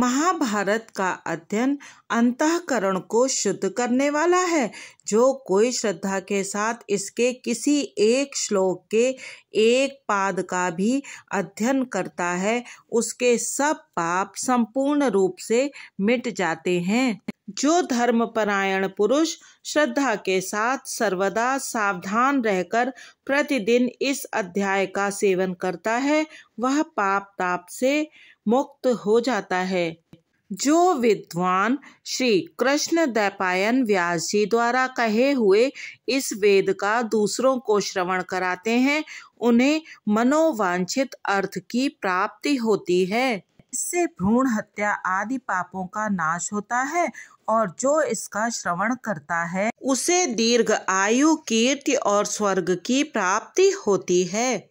महाभारत का अध्ययन अंतकरण को शुद्ध करने वाला है जो कोई श्रद्धा के साथ इसके किसी एक श्लोक के एक पाद का भी अध्ययन करता है उसके सब पाप संपूर्ण रूप से मिट जाते हैं जो धर्मपरायण पुरुष श्रद्धा के साथ सर्वदा सावधान रहकर प्रतिदिन इस अध्याय का सेवन करता है वह पाप ताप से मुक्त हो जाता है जो विद्वान श्री कृष्ण दैपायन व्यास जी द्वारा कहे हुए इस वेद का दूसरों को श्रवण कराते हैं उन्हें मनोवांछित अर्थ की प्राप्ति होती है इससे भ्रूण हत्या आदि पापों का नाश होता है और जो इसका श्रवण करता है उसे दीर्घ आयु कीर्ति और स्वर्ग की प्राप्ति होती है